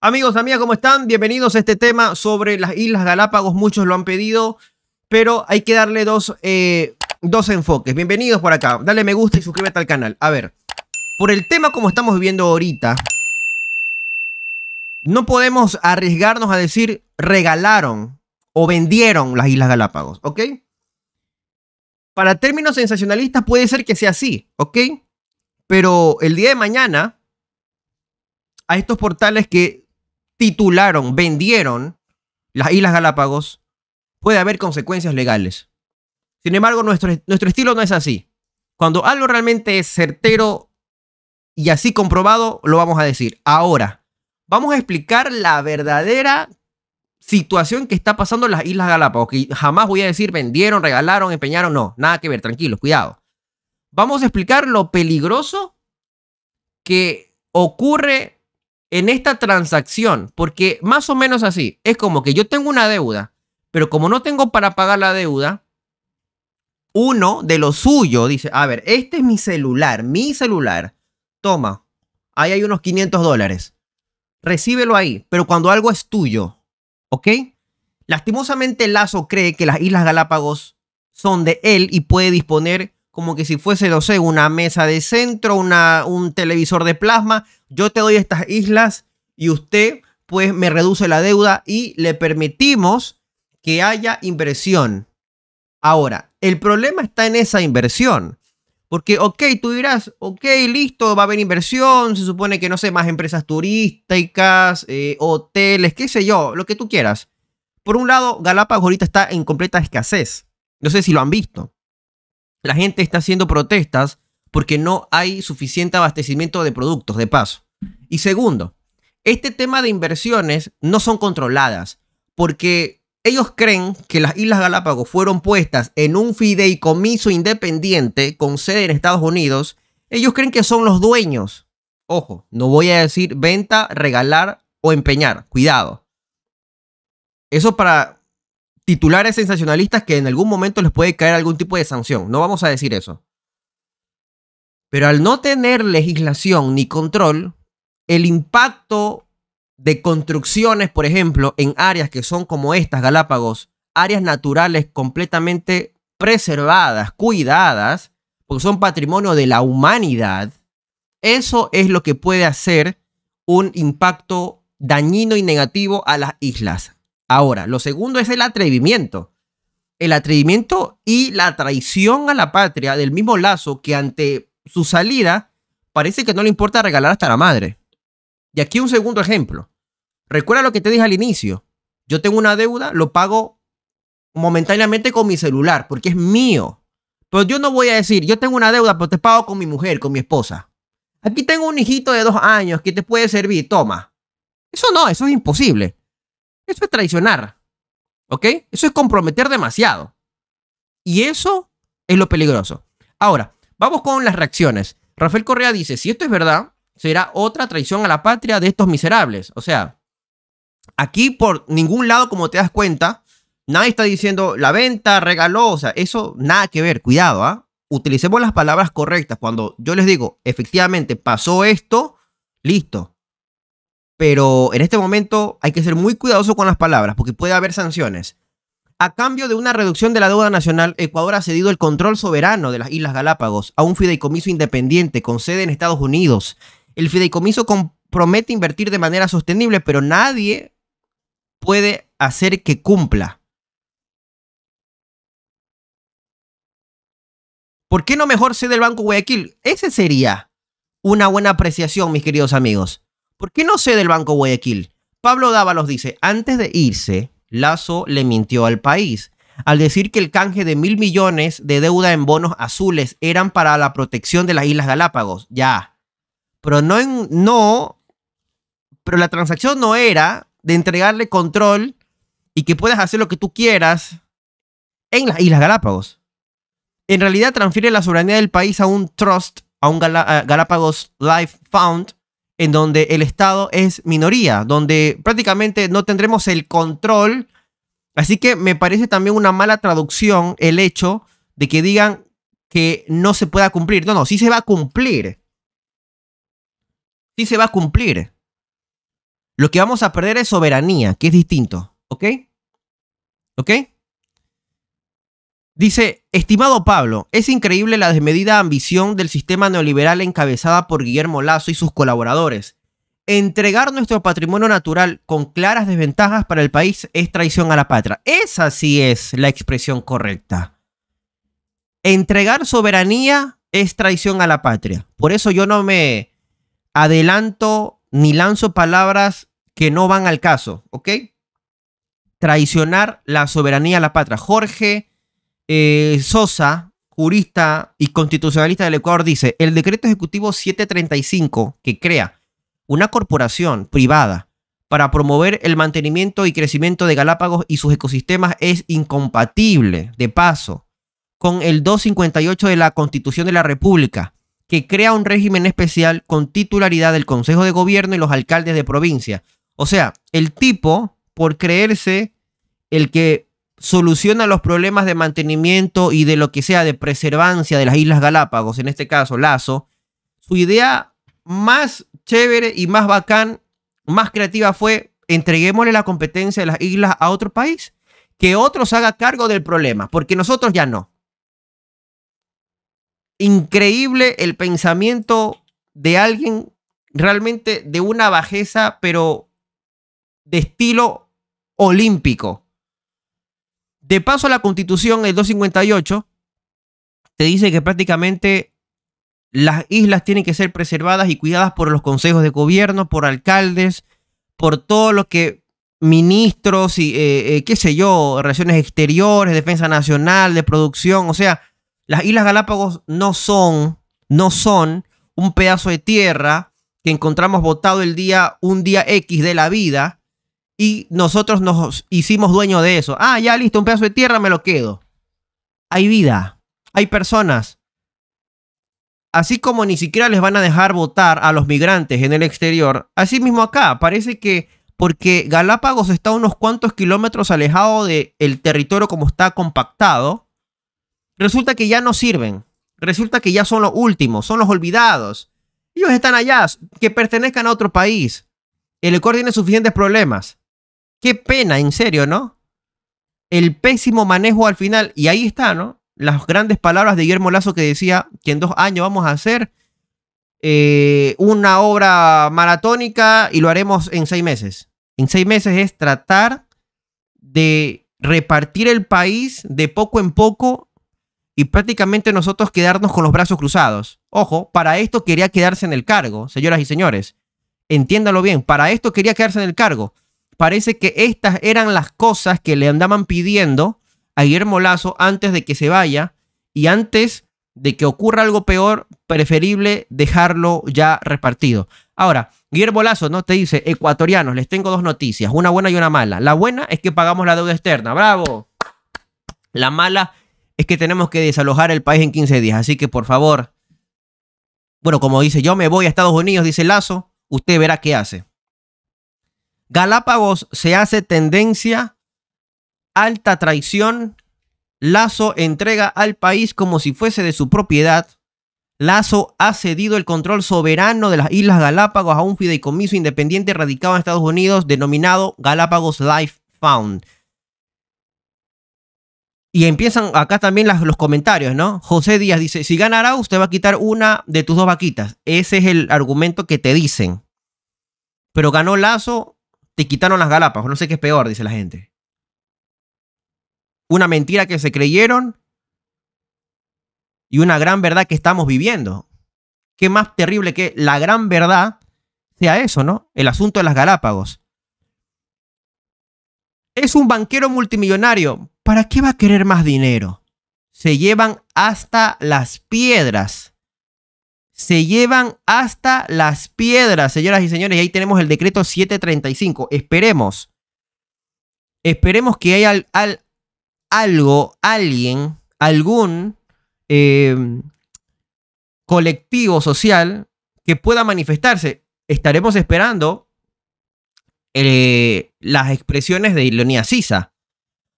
Amigos, amigas, ¿cómo están? Bienvenidos a este tema sobre las Islas Galápagos. Muchos lo han pedido, pero hay que darle dos, eh, dos enfoques. Bienvenidos por acá. Dale me gusta y suscríbete al canal. A ver, por el tema como estamos viviendo ahorita, no podemos arriesgarnos a decir regalaron o vendieron las Islas Galápagos, ¿ok? Para términos sensacionalistas puede ser que sea así, ¿ok? Pero el día de mañana, a estos portales que titularon, vendieron las Islas Galápagos, puede haber consecuencias legales. Sin embargo, nuestro, nuestro estilo no es así. Cuando algo realmente es certero y así comprobado, lo vamos a decir. Ahora, vamos a explicar la verdadera situación que está pasando en las Islas Galápagos, que jamás voy a decir vendieron, regalaron, empeñaron, no, nada que ver, tranquilos, cuidado. Vamos a explicar lo peligroso que ocurre en esta transacción, porque más o menos así, es como que yo tengo una deuda, pero como no tengo para pagar la deuda, uno de lo suyo dice, a ver, este es mi celular, mi celular, toma, ahí hay unos 500 dólares, recíbelo ahí, pero cuando algo es tuyo, ¿ok? Lastimosamente Lazo cree que las Islas Galápagos son de él y puede disponer como que si fuese, no sé, una mesa de centro, una, un televisor de plasma, yo te doy estas islas y usted pues me reduce la deuda y le permitimos que haya inversión. Ahora, el problema está en esa inversión. Porque, ok, tú dirás, ok, listo, va a haber inversión, se supone que, no sé, más empresas turísticas, eh, hoteles, qué sé yo, lo que tú quieras. Por un lado, Galápagos ahorita está en completa escasez. No sé si lo han visto. La gente está haciendo protestas porque no hay suficiente abastecimiento de productos, de paso. Y segundo, este tema de inversiones no son controladas, porque ellos creen que las Islas Galápagos fueron puestas en un fideicomiso independiente con sede en Estados Unidos. Ellos creen que son los dueños. Ojo, no voy a decir venta, regalar o empeñar. Cuidado. Eso para titulares sensacionalistas que en algún momento les puede caer algún tipo de sanción. No vamos a decir eso. Pero al no tener legislación ni control, el impacto de construcciones, por ejemplo, en áreas que son como estas, Galápagos, áreas naturales completamente preservadas, cuidadas, porque son patrimonio de la humanidad, eso es lo que puede hacer un impacto dañino y negativo a las islas. Ahora, lo segundo es el atrevimiento. El atrevimiento y la traición a la patria del mismo lazo que ante su salida parece que no le importa regalar hasta la madre. Y aquí un segundo ejemplo. Recuerda lo que te dije al inicio. Yo tengo una deuda, lo pago momentáneamente con mi celular, porque es mío. Pero yo no voy a decir, yo tengo una deuda, pero te pago con mi mujer, con mi esposa. Aquí tengo un hijito de dos años que te puede servir, toma. Eso no, eso es imposible. Eso es traicionar. ¿Ok? Eso es comprometer demasiado. Y eso es lo peligroso. Ahora, Vamos con las reacciones. Rafael Correa dice, si esto es verdad, será otra traición a la patria de estos miserables. O sea, aquí por ningún lado, como te das cuenta, nadie está diciendo la venta, regaló, o sea, eso nada que ver, cuidado, ¿ah? Utilicemos las palabras correctas. Cuando yo les digo, efectivamente pasó esto, listo. Pero en este momento hay que ser muy cuidadoso con las palabras porque puede haber sanciones. A cambio de una reducción de la deuda nacional, Ecuador ha cedido el control soberano de las Islas Galápagos a un fideicomiso independiente con sede en Estados Unidos. El fideicomiso compromete invertir de manera sostenible, pero nadie puede hacer que cumpla. ¿Por qué no mejor sede el Banco Guayaquil? Esa sería una buena apreciación, mis queridos amigos. ¿Por qué no sede el Banco Guayaquil? Pablo Dávalos dice, antes de irse, Lazo le mintió al país al decir que el canje de mil millones de deuda en bonos azules eran para la protección de las Islas Galápagos. Ya. Pero no, en, no, pero la transacción no era de entregarle control y que puedas hacer lo que tú quieras en las Islas Galápagos. En realidad transfiere la soberanía del país a un trust, a un Galápagos Life Fund, en donde el Estado es minoría, donde prácticamente no tendremos el control. Así que me parece también una mala traducción el hecho de que digan que no se pueda cumplir. No, no, sí se va a cumplir. Sí se va a cumplir. Lo que vamos a perder es soberanía, que es distinto. ¿Ok? ¿Ok? Dice, estimado Pablo, es increíble la desmedida ambición del sistema neoliberal encabezada por Guillermo Lazo y sus colaboradores. Entregar nuestro patrimonio natural con claras desventajas para el país es traición a la patria. Esa sí es la expresión correcta. Entregar soberanía es traición a la patria. Por eso yo no me adelanto ni lanzo palabras que no van al caso, ¿ok? Traicionar la soberanía a la patria. Jorge eh, Sosa, jurista y constitucionalista del Ecuador, dice, el decreto ejecutivo 735 que crea una corporación privada para promover el mantenimiento y crecimiento de Galápagos y sus ecosistemas es incompatible, de paso, con el 258 de la Constitución de la República, que crea un régimen especial con titularidad del Consejo de Gobierno y los alcaldes de provincia. O sea, el tipo, por creerse el que soluciona los problemas de mantenimiento y de lo que sea de preservancia de las Islas Galápagos, en este caso Lazo, su idea más chévere y más bacán, más creativa fue entreguémosle la competencia de las islas a otro país, que otros haga cargo del problema, porque nosotros ya no. Increíble el pensamiento de alguien realmente de una bajeza, pero de estilo olímpico de paso a la constitución, el 258, te dice que prácticamente las islas tienen que ser preservadas y cuidadas por los consejos de gobierno, por alcaldes, por todo lo que ministros y eh, eh, qué sé yo, relaciones exteriores, defensa nacional, de producción, o sea, las Islas Galápagos no son, no son un pedazo de tierra que encontramos botado el día, un día X de la vida, y nosotros nos hicimos dueño de eso. Ah, ya listo, un pedazo de tierra me lo quedo. Hay vida, hay personas. Así como ni siquiera les van a dejar votar a los migrantes en el exterior, así mismo acá parece que porque Galápagos está unos cuantos kilómetros alejado del territorio como está compactado, resulta que ya no sirven, resulta que ya son los últimos, son los olvidados. Ellos están allá, que pertenezcan a otro país. El Ecuador tiene suficientes problemas. Qué pena, en serio, ¿no? El pésimo manejo al final. Y ahí está, ¿no? Las grandes palabras de Guillermo Lazo que decía que en dos años vamos a hacer eh, una obra maratónica y lo haremos en seis meses. En seis meses es tratar de repartir el país de poco en poco y prácticamente nosotros quedarnos con los brazos cruzados. Ojo, para esto quería quedarse en el cargo, señoras y señores. Entiéndalo bien, para esto quería quedarse en el cargo parece que estas eran las cosas que le andaban pidiendo a Guillermo Lazo antes de que se vaya y antes de que ocurra algo peor, preferible dejarlo ya repartido. Ahora, Guillermo Lazo, ¿no? Te dice, ecuatorianos, les tengo dos noticias, una buena y una mala. La buena es que pagamos la deuda externa, bravo. La mala es que tenemos que desalojar el país en 15 días, así que por favor, bueno, como dice, yo me voy a Estados Unidos, dice Lazo, usted verá qué hace. Galápagos se hace tendencia, alta traición, Lazo entrega al país como si fuese de su propiedad, Lazo ha cedido el control soberano de las Islas Galápagos a un fideicomiso independiente radicado en Estados Unidos denominado Galápagos Life Found. Y empiezan acá también los comentarios, ¿no? José Díaz dice, si ganará usted va a quitar una de tus dos vaquitas. Ese es el argumento que te dicen. Pero ganó Lazo te quitaron las Galápagos, no sé qué es peor, dice la gente. Una mentira que se creyeron y una gran verdad que estamos viviendo. Qué más terrible que la gran verdad sea eso, ¿no? El asunto de las Galápagos. Es un banquero multimillonario. ¿Para qué va a querer más dinero? Se llevan hasta las piedras se llevan hasta las piedras, señoras y señores. Y ahí tenemos el decreto 735. Esperemos. Esperemos que haya algo, alguien, algún eh, colectivo social que pueda manifestarse. Estaremos esperando eh, las expresiones de Ilonia Sisa,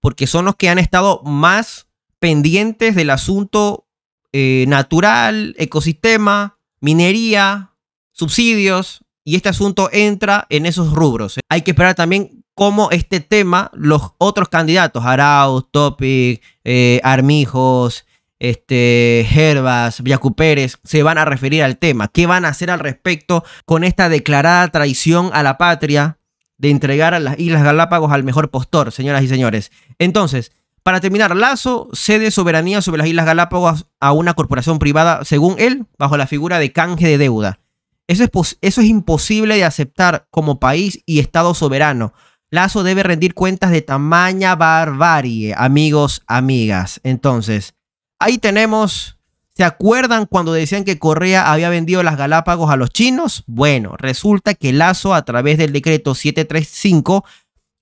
porque son los que han estado más pendientes del asunto eh, natural, ecosistema, minería, subsidios, y este asunto entra en esos rubros. Hay que esperar también cómo este tema, los otros candidatos, Arau, Topic, eh, Armijos, este, Gervas, Viacuperes se van a referir al tema. ¿Qué van a hacer al respecto con esta declarada traición a la patria de entregar a las Islas Galápagos al mejor postor, señoras y señores? Entonces, para terminar, Lazo cede soberanía sobre las Islas Galápagos a una corporación privada, según él, bajo la figura de canje de deuda. Eso es, imposible de aceptar como país y Estado soberano. Lazo debe rendir cuentas de tamaña barbarie, amigos, amigas. Entonces, ahí tenemos ¿Se acuerdan cuando decían que Correa había vendido las Galápagos a los chinos? Bueno, resulta que Lazo a través del decreto 735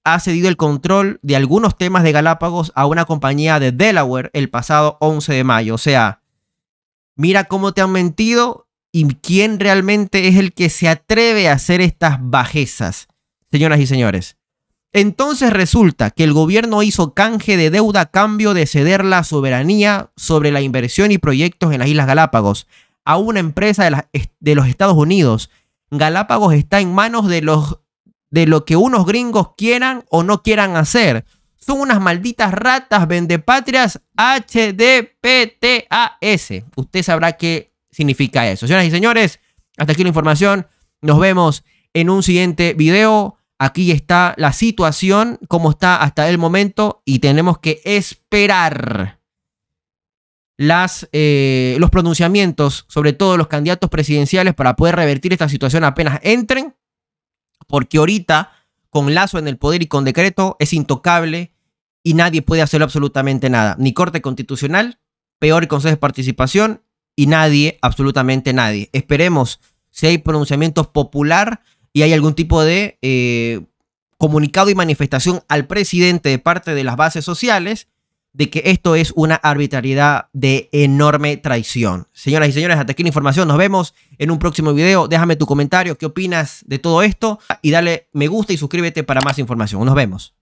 ha cedido el control de algunos temas de Galápagos a una compañía de Delaware el pasado 11 de mayo. O sea, mira cómo te han mentido y quién realmente es el que se atreve a hacer estas bajezas, señoras y señores. Entonces resulta que el gobierno hizo canje de deuda a cambio de ceder la soberanía sobre la inversión y proyectos en las Islas Galápagos a una empresa de, de los Estados Unidos. Galápagos está en manos de los de lo que unos gringos quieran o no quieran hacer. Son unas malditas ratas vendepatrias HDPTAS. Usted sabrá qué significa eso. Señoras y señores, hasta aquí la información. Nos vemos en un siguiente video. Aquí está la situación, cómo está hasta el momento y tenemos que esperar las, eh, los pronunciamientos sobre todo los candidatos presidenciales para poder revertir esta situación apenas entren porque ahorita con Lazo en el poder y con decreto es intocable y nadie puede hacer absolutamente nada. Ni corte constitucional, peor consejo de participación y nadie, absolutamente nadie. Esperemos si hay pronunciamientos popular y hay algún tipo de eh, comunicado y manifestación al presidente de parte de las bases sociales de que esto es una arbitrariedad de enorme traición. Señoras y señores, hasta aquí la información. Nos vemos en un próximo video. Déjame tu comentario, qué opinas de todo esto y dale me gusta y suscríbete para más información. Nos vemos.